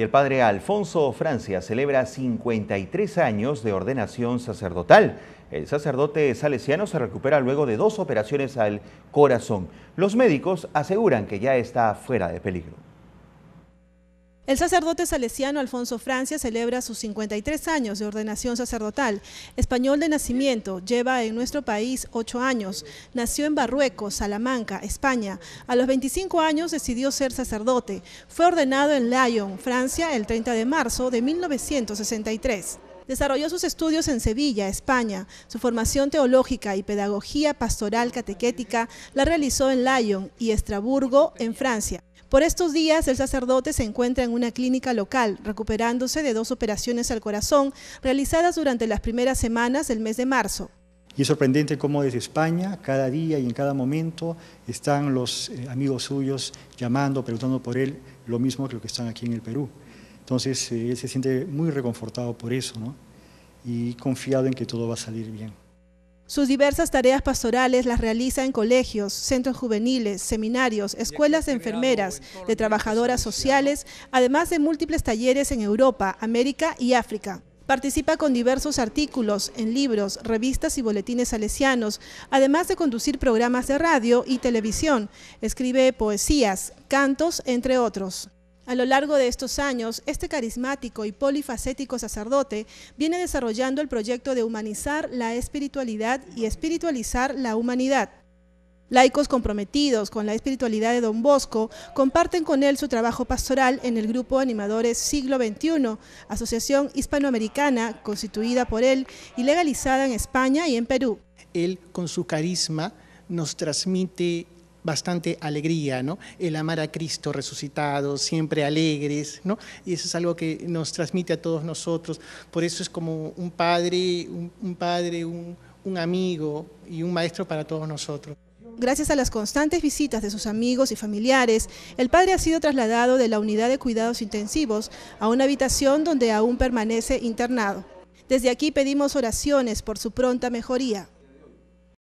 y el padre Alfonso Francia celebra 53 años de ordenación sacerdotal. El sacerdote salesiano se recupera luego de dos operaciones al corazón. Los médicos aseguran que ya está fuera de peligro. El sacerdote salesiano Alfonso Francia celebra sus 53 años de ordenación sacerdotal. Español de nacimiento, lleva en nuestro país 8 años. Nació en Barruecos, Salamanca, España. A los 25 años decidió ser sacerdote. Fue ordenado en Lyon, Francia, el 30 de marzo de 1963. Desarrolló sus estudios en Sevilla, España. Su formación teológica y pedagogía pastoral catequética la realizó en Lyon y Estrasburgo, en Francia. Por estos días, el sacerdote se encuentra en una clínica local, recuperándose de dos operaciones al corazón realizadas durante las primeras semanas del mes de marzo. Y es sorprendente cómo desde España, cada día y en cada momento, están los eh, amigos suyos llamando, preguntando por él, lo mismo que lo que están aquí en el Perú. Entonces eh, él se siente muy reconfortado por eso y confiado en que todo va a salir bien. Sus diversas tareas pastorales las realiza en colegios, centros juveniles, seminarios, escuelas de enfermeras, de trabajadoras sociales, además de múltiples talleres en Europa, América y África. Participa con diversos artículos en libros, revistas y boletines salesianos, además de conducir programas de radio y televisión. Escribe poesías, cantos, entre otros. A lo largo de estos años, este carismático y polifacético sacerdote viene desarrollando el proyecto de humanizar la espiritualidad y espiritualizar la humanidad. Laicos comprometidos con la espiritualidad de Don Bosco comparten con él su trabajo pastoral en el grupo Animadores Siglo XXI, asociación hispanoamericana constituida por él y legalizada en España y en Perú. Él, con su carisma, nos transmite bastante alegría, ¿no? El amar a Cristo resucitado, siempre alegres, Y eso es algo que nos transmite a todos nosotros. Por eso es como un padre, un, padre, un amigo y un maestro para todos nosotros. Gracias a las constantes visitas de sus amigos y familiares, el padre ha sido trasladado de la unidad de cuidados intensivos a una habitación donde aún permanece internado. Desde aquí pedimos oraciones por su pronta mejoría.